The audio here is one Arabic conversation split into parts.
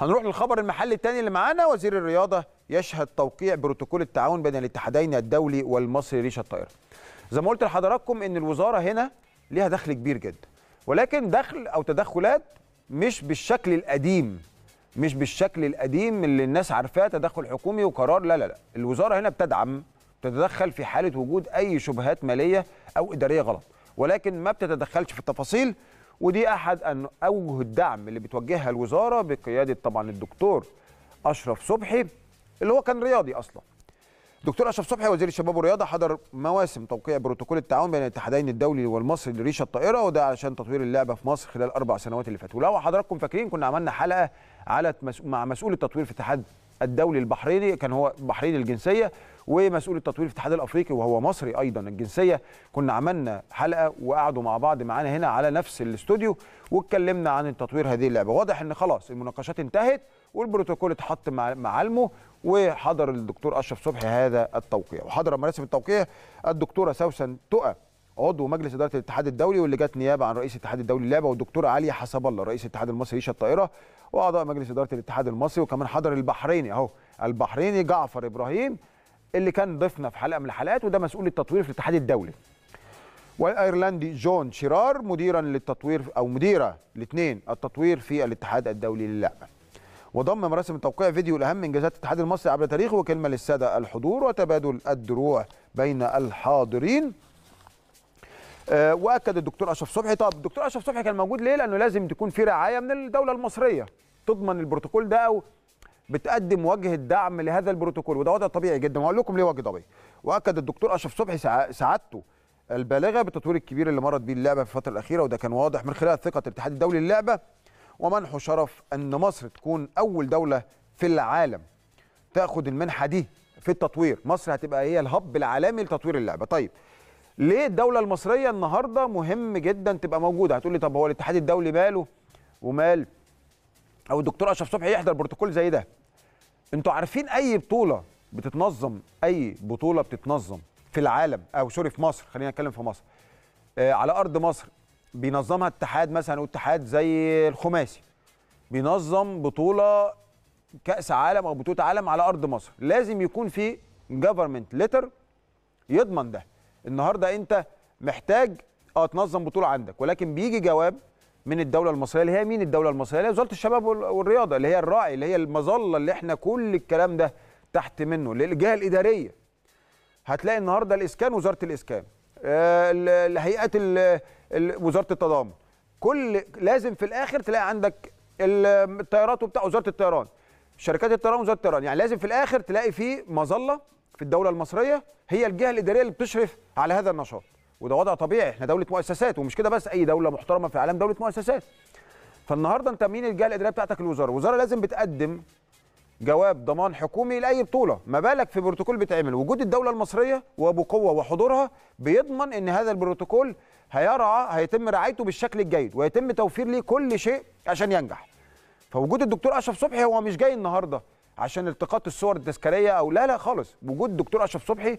هنروح للخبر المحلي الثاني اللي معانا وزير الرياضه يشهد توقيع بروتوكول التعاون بين الاتحادين الدولي والمصري ريشه الطائره زي ما قلت لحضراتكم ان الوزاره هنا ليها دخل كبير جدا ولكن دخل او تدخلات مش بالشكل القديم مش بالشكل القديم اللي الناس عارفاه تدخل حكومي وقرار لا لا لا الوزاره هنا بتدعم تتدخل في حاله وجود اي شبهات ماليه او اداريه غلط ولكن ما بتتدخلش في التفاصيل ودي احد اوجه الدعم اللي بتوجهها الوزاره بقياده طبعا الدكتور اشرف صبحي اللي هو كان رياضي اصلا دكتور اشرف صبحي وزير الشباب والرياضه حضر مواسم توقيع بروتوكول التعاون بين الاتحادين الدولي والمصري لريشه الطائره وده علشان تطوير اللعبه في مصر خلال اربع سنوات اللي فاتوا لو حضراتكم فاكرين كنا عملنا حلقه على مع مسؤول التطوير في اتحاد الدولي البحريني كان هو بحريني الجنسيه ومسؤول التطوير في الاتحاد الافريقي وهو مصري ايضا الجنسيه كنا عملنا حلقه وقعدوا مع بعض معانا هنا على نفس الاستوديو واتكلمنا عن تطوير هذه اللعبه واضح ان خلاص المناقشات انتهت والبروتوكول اتحط مع معالمه وحضر الدكتور اشرف صبحي هذا التوقيع وحضر مراسم التوقيع الدكتوره سوسن تقى عضو مجلس اداره الاتحاد الدولي واللي جت نيابه عن رئيس الاتحاد الدولي للعبه والدكتور علي حسب الله رئيس الاتحاد المصري ليش الطائره واعضاء مجلس اداره الاتحاد المصري وكمان حضر البحريني اهو البحريني جعفر ابراهيم اللي كان ضيفنا في حلقه من الحلقات وده مسؤول التطوير في الاتحاد الدولي والايرلندي جون شيرار مديرا للتطوير او مديره الاثنين التطوير في الاتحاد الدولي للعبه وضم مراسم التوقيع فيديو لاهم انجازات الاتحاد المصري عبر تاريخه وكلمه للساده الحضور وتبادل الدروع بين الحاضرين آه، واكد الدكتور اشرف صبحي طب الدكتور اشرف صبحي كان موجود ليه لانه لازم تكون في رعايه من الدوله المصريه تضمن البروتوكول ده او بتقدم وجه الدعم لهذا البروتوكول وده وضع طبيعي جدا وهقول لكم ليه وجه طبيعي واكد الدكتور اشرف صبحي سعادته البالغه بالتطوير الكبير اللي مرت بيه اللعبه في الفتره الاخيره وده كان واضح من خلال ثقه الاتحاد الدولي للعبه ومنحه شرف ان مصر تكون اول دوله في العالم تاخد المنحه دي في التطوير مصر هتبقى هي الهب العالمي لتطوير اللعبه طيب ليه الدوله المصريه النهارده مهم جدا تبقى موجوده هتقول لي طب هو الاتحاد الدولي ماله ومال او الدكتور اشرف صبحي يحضر بروتوكول زي ده انتوا عارفين اي بطوله بتتنظم اي بطوله بتتنظم في العالم او سوري في مصر خلينا نتكلم في مصر آه على ارض مصر بينظمها اتحاد مثلا اتحاد زي الخماسي بينظم بطوله كاس عالم او بطوله عالم على ارض مصر لازم يكون في جفرمنت ليتر يضمن ده النهارده انت محتاج اه تنظم بطوله عندك ولكن بيجي جواب من الدوله المصريه اللي هي مين الدوله المصريه اللي هي وزاره الشباب والرياضه اللي هي الراعي اللي هي المظله اللي احنا كل الكلام ده تحت منه للجهه الاداريه هتلاقي النهارده الاسكان وزاره الاسكان آه، الهيئات وزاره التضامن كل لازم في الاخر تلاقي عندك الطيارات وبتاع وزاره الطيران شركات الطيران وزاره الطيران يعني لازم في الاخر تلاقي فيه مظله في الدوله المصريه هي الجهه الاداريه اللي بتشرف على هذا النشاط وده وضع طبيعي احنا دوله مؤسسات ومش كده بس اي دوله محترمه في العالم دوله مؤسسات فالنهارده انت مين الجهه الاداريه بتاعتك الوزاره الوزاره لازم بتقدم جواب ضمان حكومي لاي بطوله ما بالك في بروتوكول بيتعمل وجود الدوله المصريه وبقوه وحضورها بيضمن ان هذا البروتوكول هيرعى هيتم رعايته بالشكل الجيد ويتم توفير ليه كل شيء عشان ينجح فوجود الدكتور اشرف صبحي هو مش جاي النهارده عشان التقاط الصور التذكاريه او لا لا خالص وجود الدكتور اشرف صبحي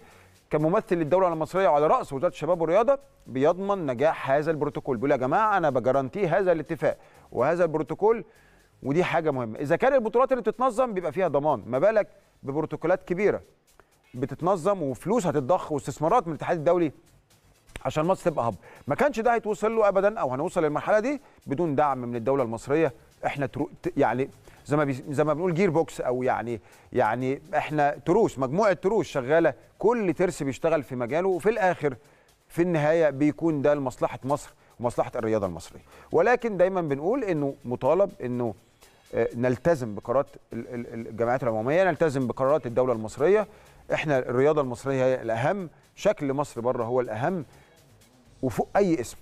كممثل للدوله المصريه وعلى راس وزاره الشباب والرياضه بيضمن نجاح هذا البروتوكول بيقول يا جماعه انا بجرانتي هذا الاتفاق وهذا البروتوكول ودي حاجه مهمه اذا كان البطولات اللي بتتنظم بيبقى فيها ضمان ما بالك ببروتوكولات كبيره بتتنظم وفلوس هتتضخ واستثمارات من الاتحاد الدولي عشان مصر تبقى هب ما كانش ده هيتوصل له ابدا او هنوصل للمرحله دي بدون دعم من الدوله المصريه احنا ترو... يعني زي ما بي... زي ما بنقول جير بوكس او يعني يعني احنا تروس مجموعه تروس شغاله كل ترس بيشتغل في مجاله وفي الاخر في النهايه بيكون ده لمصلحه مصر ومصلحه الرياضه المصريه ولكن دايما بنقول انه مطالب انه آه، نلتزم بقرارات الجمعيات العموميه نلتزم بقرارات الدوله المصريه احنا الرياضه المصريه هي الاهم شكل مصر بره هو الاهم وفوق اي اسم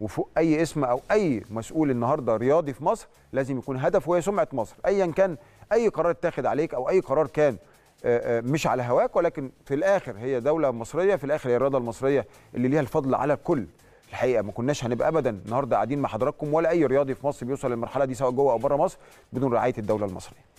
وفوق اي اسم او اي مسؤول النهارده رياضي في مصر لازم يكون هدفه هي سمعه مصر ايا كان اي قرار اتاخد عليك او اي قرار كان آه، آه، مش على هواك ولكن في الاخر هي دوله مصريه في الاخر هي الرياضه المصريه اللي ليها الفضل على الكل الحقيقه ما كناش هنبقى ابدا النهارده قاعدين مع حضراتكم ولا اي رياضي في مصر بيوصل للمرحله دي سواء جوه او بره مصر بدون رعايه الدوله المصريه